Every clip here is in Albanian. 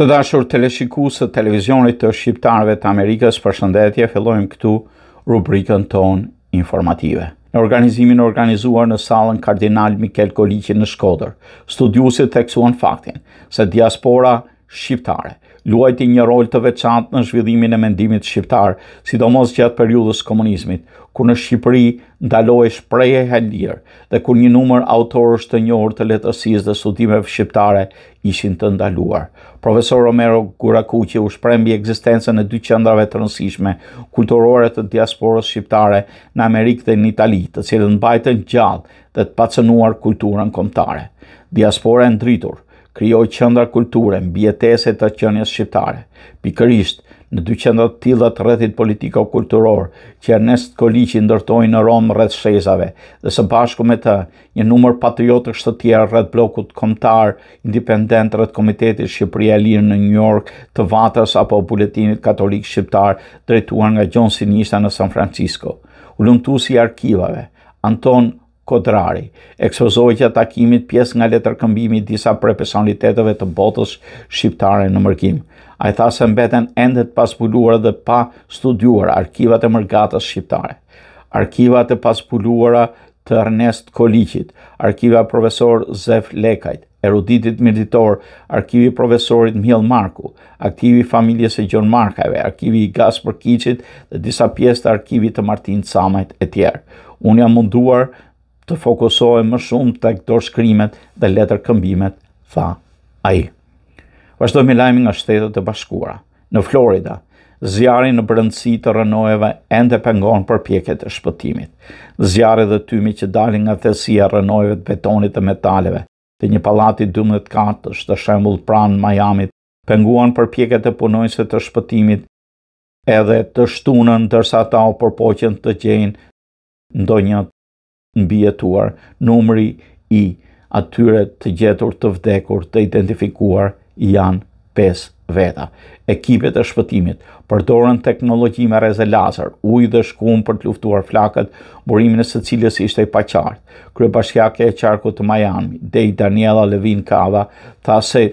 Të dashur të leshiku së televizionit të shqiptarëve të Amerikës për shëndetje, fillojmë këtu rubrikën ton informative. Në organizimin organizuar në salën kardinal Mikel Koliqin në Shkoder, studiusit theksuan faktin se diaspora shqiptare, luajti një rol të veçantë në zhvillimin e mendimit shqiptar, sidomos gjatë periudhës komunizmit, kur në Shqipëri ndaloi shprehja e lir dhe kur një numër autorësh të njohur të letërsisë dhe studimeve shqiptare ishin të ndaluar. Profesor Romero Gurakuqi u shpreh mbi ekzistencën e dy qendrave të rëndësishme kulturore të diasporës shqiptare në Amerikë dhe në Itali, të cilët mbajtën gjallë dhe të pacënuar kulturën kombëtare. Diaspora e ndritur, krijoi qendra kulture mbjetese të qenies shqiptare. Pikërisht në dy qendra të rrethit politiko-kulturor që Ernest Koliqi ndërtoi në Rom rreth shezave dhe së bashku me të një numër patriotësh të tjerë rreth blokut komtar, independent rreth Komitetit Shqipëria e Lirë në New York të vatës apo buletinit katolik shqiptar drejtuar nga John Sinista në San Francisco. Uluntusi arkivave Anton Kodrari. Ekspozohet që takimit pjesë nga letër këmbimi disa personaliteteve të botës shqiptare në mërkim. A i tha se mbeten endet pas dhe pa studuar arkivat e mërgatës shqiptare. Arkivat e pas të Ernest Kolicit, arkiva profesor Zef Lekajt, eruditit mirditor, arkivi profesorit Mjell Marku, aktivi familjes e Gjon Markajve, arkivi i Gaspër Kicit dhe disa pjesë të arkivit të Martin Samajt e tjerë. Unë jam munduar të fokusohem më shumë të këto shkrimet dhe letër këmbimet, tha a i. Vashdo me nga shtetët e bashkura. Në Florida, zjarin në brëndësi të rënojeve ende pengon për pjeket e shpëtimit. Zjarin dhe tymi që dalin nga thesia rënojeve të betonit dhe metaleve, të një palati 12 kartës të shembul pranë Majamit, penguan për pjeket e punojnësve të shpëtimit edhe të shtunën tërsa ta o përpoqen të gjenë ndo bjetuar, numri i atyre të gjetur të vdekur të identifikuar janë 5 veta. Ekipet e shpëtimit përdorën teknologji me reze laser, ujë dhe shkumë për të luftuar flakët, burimin e së cilës ishte i paqartë. Krye bashkjake e qarku të Miami, i Daniela Levin Kava, tha se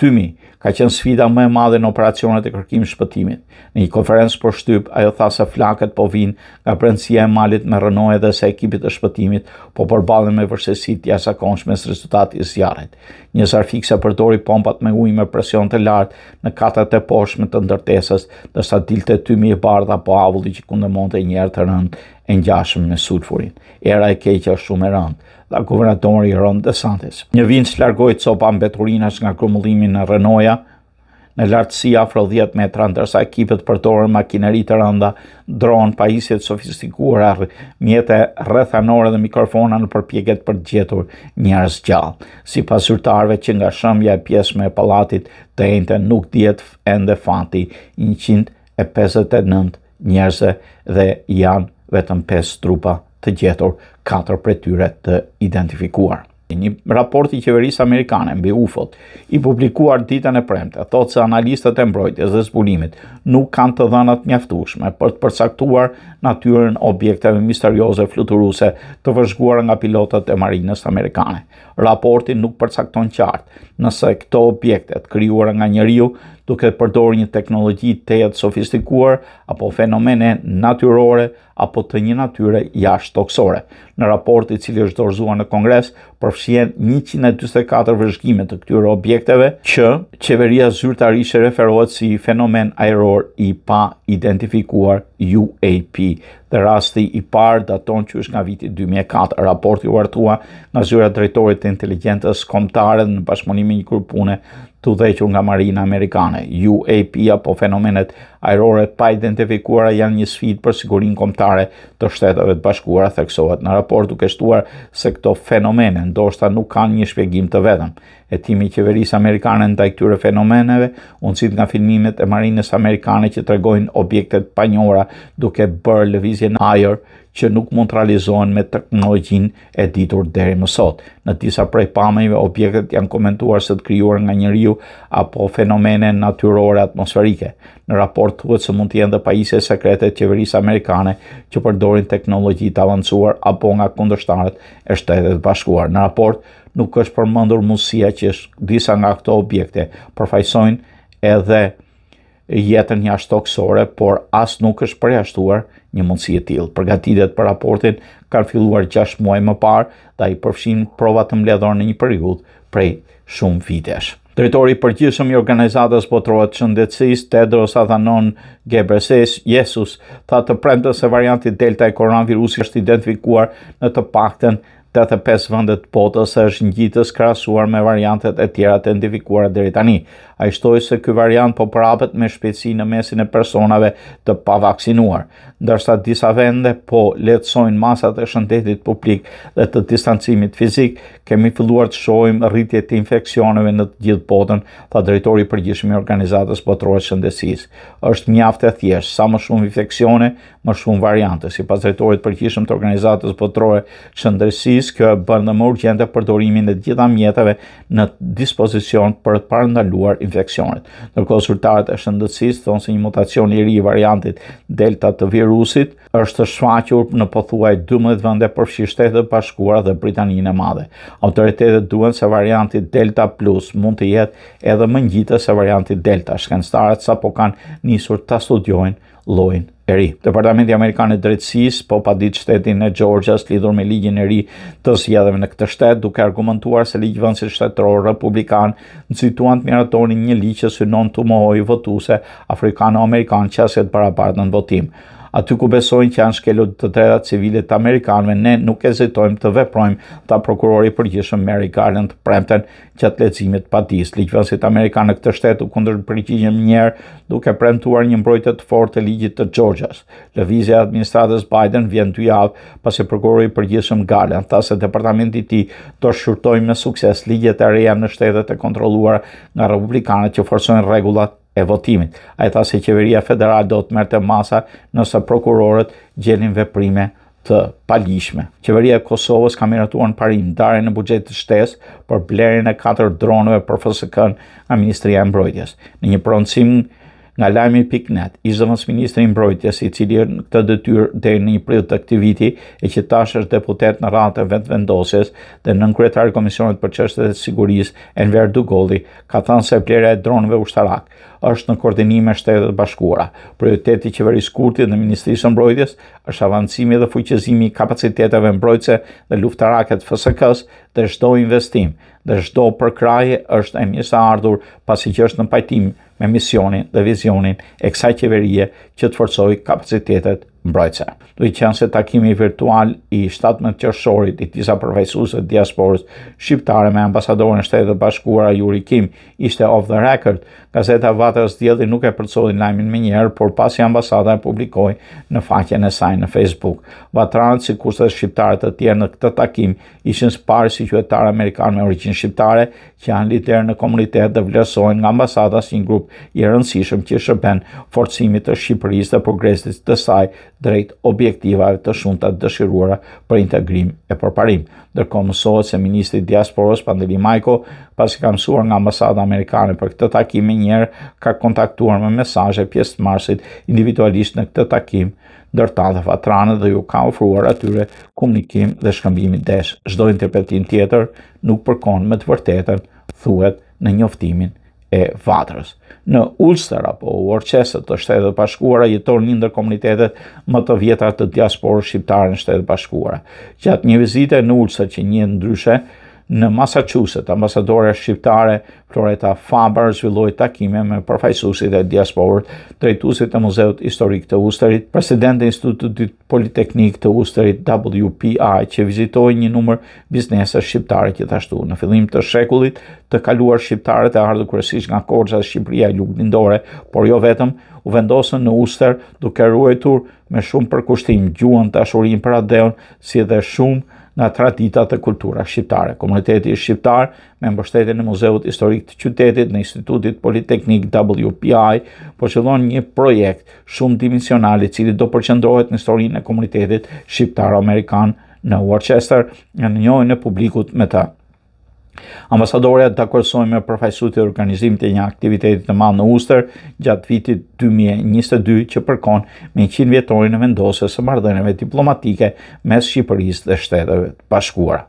tymi ka qenë sfida më e madhe në operacionet e kërkim shpëtimit. Në një konferencë për shtyp, ajo tha se flakët po vinë nga prëndësia e malit me rënoje dhe se ekipit e shpëtimit po përballen me vërsesit të sa konshme së rezultatit i zjarrit. Një zarfik se përdori pompat me ujë me presion të lartë në katat e poshme të ndërtesës, ndërsa dilte të tymi i bardha po avulli që kundëmonte një herë të rëndë e ngjashëm me sulfurin. Era e keqja shumë e rëndë dhe guvernatori Ron DeSantis. Një vinç largoi copa mbeturinash nga grumullimi në Renault në lartësi afro 10 metra, ndërsa ekipet përdorën makineri të rënda, dronë, pajisjet sofistikuara, mjete rrethanore dhe mikrofona në përpjeket për gjetur njërës gjallë. Si pasurtarve që nga shëmja e pjesë me palatit të ente nuk djetë ende fanti 159 njërëse dhe janë vetëm 5 trupa të gjetur, 4 për tyre të identifikuar. Një raport i qeverisë amerikane mbi UFO-t i publikuar ditën e premte thotë se analistët e mbrojtjes dhe zbulimit nuk kanë të dhënat mjaftueshme për të përcaktuar natyrën e objekteve misterioze fluturuese të vëzhguara nga pilotët e marinës amerikane. Raporti nuk përcakton qartë nëse këto objekte të kryuar nga njeriu duke përdorë një teknologji të jetë sofistikuar apo fenomene natyrore apo të një natyre jashtë toksore. Në raporti cili është dorëzuar në Kongres, përfshien 124 vëzhgime të këtyre objekteve që qeveria zyrtarishe referohet si fenomen aeror i pa identifikuar UAP. Dhe rasti i parë daton që është nga viti 2004, raporti u artua nga zyra drejtorit të inteligentës komtare në bashkëmonimin një kërpune të dhequr nga marina amerikane. UAP apo fenomenet aerore pa identifikuara janë një sfit për sigurinë komtare të shtetëve të bashkuara, theksohet në raport duke shtuar se këto fenomene ndoshta nuk kanë një shpjegim të vetëm hetimi i qeverisë amerikane ndaj këtyre fenomeneve, unësit nga filmimet e marinës amerikane që tregojnë objektet panjora duke bërë lëvizje në ajër që nuk mund të realizohen me teknologjinë e ditur deri më sot. Në disa prej pamjeve objektet janë komentuar se të krijuar nga njeriu apo fenomene natyrore atmosferike. Në raport thuhet se mund të jenë dhe pajisje sekrete të qeverisë amerikane që përdorin teknologji të avancuar apo nga kundërshtarët e Shteteve Bashkuara. Në raport nuk është përmendur mundësia që disa nga këto objekte përfaqësojnë edhe jetën jashtë toksore, por as nuk është përjashtuar një mundësi e tillë. Përgatitjet për raportin kanë filluar 6 muaj më parë dhe i përfshin prova të mbledhore në një periudhë prej shumë vitesh. Dretori i përgjithshëm i organizatës botërore të shëndetësisë Tedros Adhanom Gebreses, Jesus tha të prendës e varianti Delta i koronavirusit është identifikuar në të paktën 85 vëndet potës është një gjitës krasuar me variantet e tjera të identifikuar e dheri tani. A ishtoj se kë variant po përapet me shpeci në mesin e personave të pavaksinuar, ndërsa disa vende po letësojnë masat e shëndetit publik dhe të distancimit fizik, kemi filluar të shojmë rritje të infekcioneve në të gjithë potën të drejtori për organizatës për trojë shëndesis. është një aftë e thjeshtë, sa më shumë infekcione, më shumë variante. si pas drejtorit për të organizatës për shëndesis, Shqipërisë kjo bërë në dhe më urgjente përdorimin e gjitha mjetëve në dispozicion për të parëndaluar infekcionit. Nërko zërtarët e shëndësis, thonë se një mutacion i ri i variantit delta të virusit është shfaqur në pothuaj 12 vënde për dhe bashkuara dhe Britaninë e madhe. Autoritetet duen se variantit delta plus mund të jetë edhe më njitë se variantit delta. Shkenstarët sa po kanë njësur të studiojnë lojnë e ri. Departamenti Amerikan i Drejtësisë po padit shtetin e Georgias lidhur me ligjin e ri të zgjedhjeve në këtë shtet, duke argumentuar se ligjë vëndësit shtetror republikan nxituan të miratonin një ligj që synon të mohojë votuese afrikano-amerikanë që asht para partë në votim aty ku besojnë që janë shkelur të treta civile të amerikanëve, ne nuk hezitojmë të veprojmë ta prokurori i përgjithshëm Amerikanën të premten që atë leximit patis. Ligjvënësit Amerikanë në këtë shtetë u kundër përgjishëm njerë duke premtuar një mbrojtet të fort të ligjit të Gjorgjas. Lëvizja administratës Biden vjen të javë pas e prokurori i përgjithshëm Garland, ta se departamenti ti të shurtojmë me sukses ligjet e reja në shtetet e kontroluar nga republikanët që forsojnë regulat e votimit. A e tha se qeveria federal do të merte masa nëse prokurorët gjenin veprime të palishme. Qeveria e Kosovës ka miratuar në parim dare në bugjet të shtes për blerin e 4 dronëve për fësëkën nga Ministria e Mbrojtjes. Në një pronësim në një nga lajmi piknet, i zëvënës ministri mbrojtjes i cilir er në këtë dëtyr dhe në një prill të aktiviti e që tash është deputet në ratë të vend vendosjes dhe në nënkretarë Komisionet për qështet e siguris e në verë du ka thanë se plera e dronëve ushtarak është në koordinime e shtetet bashkura. Prioriteti qeveris kurti në ministrisë mbrojtjes është avancimi dhe fuqezimi kapaciteteve mbrojtse dhe luftaraket të fësëkës dhe shdoj investim dhe shdo për kraje është e mjësa ardhur pasi që është në pajtim me misionin dhe vizionin e kësaj qeverie që të forcoj kapacitetet mbrajtëse. Do të thënë se takimi virtual i 17 qershorit i disa përfaqësuesve të diasporës shqiptare me ambasadoren e Shtetit të Bashkuar Yuri Kim ishte off the record. Gazeta Vatras dielli nuk e përcolli lajmin më një por pasi ambasadaja publikoi në faqen e saj në Facebook, Vatran si kurse shqiptare të tjerë në këtë takim ishin sparë si qytetarë amerikanë me origjinë shqiptare që janë lider në komunitet dhe vlerësohen nga ambasada si një grup i rëndësishëm që shërben forcimit të Shqipërisë dhe progresit të saj drejt objektivave të shumta dëshiruara për integrim e përparim. Ndërkohë mësohet se ministri i diasporës Pandeli Majko, pasi ka mësuar nga ambasada amerikane për këtë takim, një ka kontaktuar me mesazhe pjesëmarrësit individualisht në këtë takim, ndërta dhe fatranët dhe ju ka ofruar atyre komunikim dhe shkëmbim dash. Çdo interpretim tjetër nuk përkon me të vërtetën, thuhet në njoftimin e fatrës. Në Ulster apo Worcester të shtetet bashkuara jeton një ndër komunitetet më të vjetra të diasporës shqiptare në shtetet pashkuara. Gjatë një vizite në Ulster që një ndryshe, në Massachusetts, ambasadore shqiptare Floreta Faber zhvilloi takime me përfaqësuesit e diasporës, drejtuesit të Muzeut Historik të Usterit, presidentin e Institutit Politeknik të Usterit WPI, që vizitoi një numër biznesa shqiptare gjithashtu. Në fillim të shekullit të kaluar shqiptarët e ardhur kërësish nga Korça dhe Shqipëria e Lugnindore, por jo vetëm, u vendosën në Uster duke ruetur me shumë përkushtim të dashurinë për Adeon, si dhe shumë nga traditat të kultura shqiptare. Komuniteti shqiptar me mbështetjen e Muzeut Historik të Qytetit në Institutit Politeknik WPI po qëllon një projekt shumë dimensional i cili do përqendrohet në historinë e komunitetit shqiptar-amerikan në Worcester në njohin e publikut me të. Ambasorja dakordoi me përfaqësuesit e organizimit të një aktiviteti të madh në Uster gjatë vitit 2022 që përkon me 100 vjetorin e vendosjes së marrëdhënave diplomatike mes Shqipërisë dhe shteteve të bashkuara.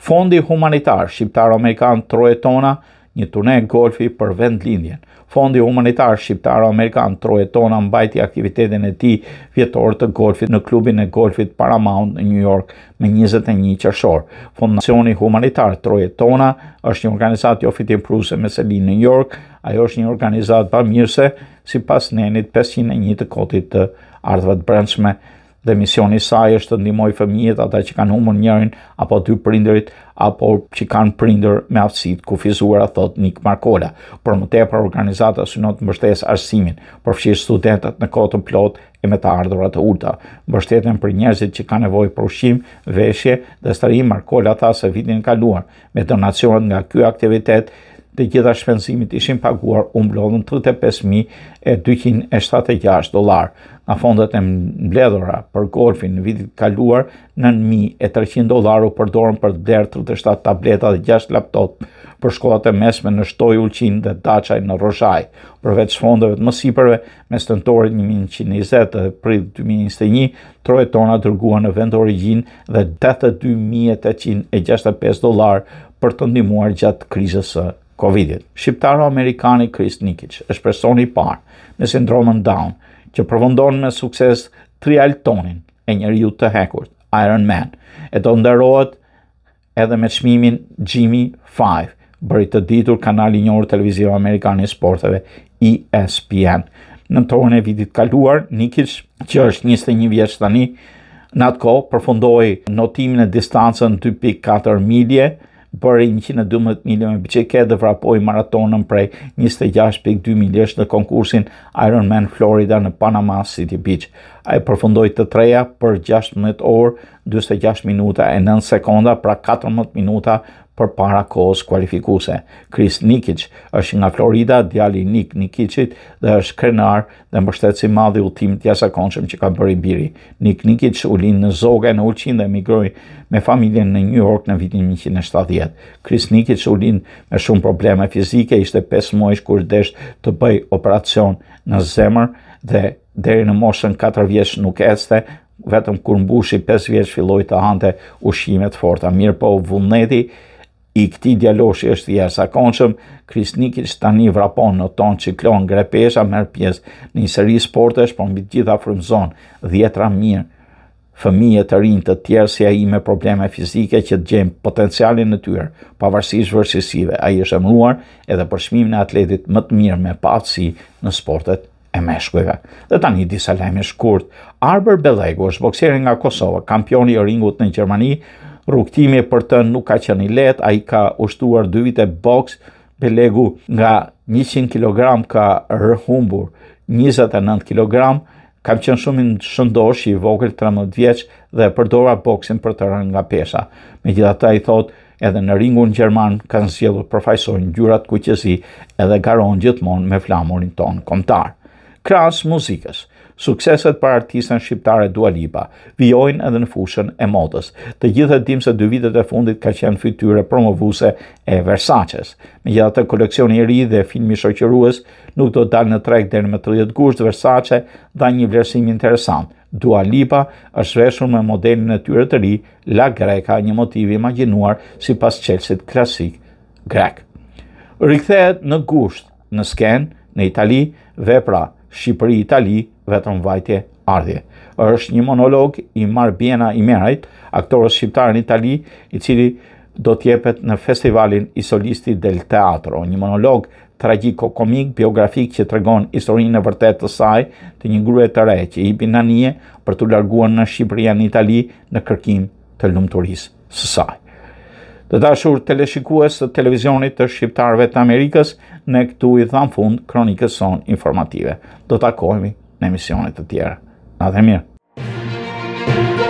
Fondi humanitar shqiptar Amerikan tona një turne golfi për vendlindjen Fondi Humanitar Shqiptar Amerikan Trojetona mbajti aktivitetin e tij fjetor të golfit në klubin e golfit Paramount në New York me 21 qershor. Fondacioni Humanitar Trojetona është një organizatë jo fitimprurëse me sedi në New York. Ajo është një organizatë pamirëse sipas nenit 501 të kodit të ardhmë të brendshme. Dhe misioni i saj është të ndimoj fëmijët ata që kanë humbur njërin apo dy prindërit apo që kanë prindër me aftësi të kufizuara, thot Nik Markola. Për më tepër, organizata synon të mbështesë arsimin, përfshir studentët në kohë të plotë e me të ardhurat të ulta, mbështeten për njerëzit që kanë nevojë për ushqim, veshje, dhe stomi Markola tha se vitin e kaluar me donacionet nga ky aktivitet dhe gjitha shpenzimit ishin paguar u mblodhën 35.276 dolar nga fondet e mbledhura për golfin në vitit kaluar 9.300 dolar u përdorën për derë 37 tableta dhe 6 laptop për shkollat e mesme në shtoj dhe dachaj në roshaj. Përveç fondeve të mësipërve, mes të nëtorit 1120 dhe prit 2021, troje tona dërgua në vend origin dhe 82.865 dolar për të ndimuar gjatë krizës COVID-it. Shqiptaro Amerikani Chris Nikic është personi parë me sindromën Down, që përvëndonë me sukses trialtonin e një ju të hekur, Iron Man, e të ndërrohet edhe me shmimin Jimmy 5, bërë të ditur kanali njërë televizion Amerikani Sporteve, ESPN. Në torën e vitit kaluar, Nikic, që është 21 vjeç tani, Në atë kohë përfundoi notimin e distancën 2.4 milje, bërë 112 milion, për që ke dhe vrapoj maratonën prej 26.2 milion në konkursin Ironman Florida në Panama City Beach a e përfundoj të treja për 16 orë, 26 minuta e 9 sekonda, pra 14 minuta për para kohës kualifikuse. Chris Nikic është nga Florida, djali Nik Nikicit dhe është krenar dhe mbështetësi madhi ultim të jasa konshëm që ka bëri biri. Nik Nikic u linë në zoga në ulqin dhe migroj me familjen në New York në vitin 1970. Chris Nikic u linë me shumë probleme fizike, ishte 5 muajsh kur desh të bëj operacion në zemër, dhe deri në moshën 4 vjeç nuk ecte, vetëm kur mbushi 5 vjeç filloi të hante ushqime të forta. Mirë po vullneti i këtij djaloshi është i jashtëzakonshëm. Krisniki tani vrapon në ton ciklon grepesha merr pjesë në një seri sportesh, por mbi të gjitha frymzon dhjetra mirë fëmije të rinë të tjerë si a i me probleme fizike që të gjemë potencialin në tyrë, pavarësish vërsisive a i është emruar edhe përshmim në atletit më të mirë me patësi në sportet e meshkujve. Dhe tani disa lajme shkurt. Arber Belegu është boksere nga Kosova, kampion i ringut në Gjermani, rrugtimi për të nuk ka qenë i lehtë, ai ka ushtuar dy vite boks Belegu nga 100 kg ka rëhumbur 29 kg, kam qenë shumë shëndosh i vogël 13 vjeç dhe përdora boksin për të rënë nga pesha. Megjithatë ai thot edhe në ringun gjerman kanë sjellur përfajsojnë ngjyrat kuqësi edhe garon gjithmonë me flamurin ton komtar kras muzikës. Sukseset për artistën shqiptare Dua Lipa vjojnë edhe në fushën e modës. Të gjithë e dim se dy vitet e fundit ka qenë fytyre promovuse e Versaces. Me gjithë të koleksioni e ri dhe filmi shoqërues nuk do të dalë në treg dhe në 30 gusht Versace dha një vlerësim interesant. Dua Lipa është veshur me modelin e tyre të ri, La Greca, një motiv imaginuar si pas qelsit klasik grek. Rikthehet në gusht në skenë në Itali vepra Shqipëri, Itali, vetëm vajtje ardhje. është një monolog i Mar Biena i Merajt, aktorës shqiptarën Itali, i cili do tjepet në festivalin i solisti del teatro, një monolog tragiko-komik, biografik që të regon historinë e vërtet të saj të një grue të re që i binanije për të larguan në Shqipëria në Itali në kërkim të lumëturis së saj. Të dashur teleshikues të televizionit të shqiptarëve të Amerikës, ne këtu i dham fund kronikës son informative. Do të në emisionit të tjera. Na të mirë. Thank you.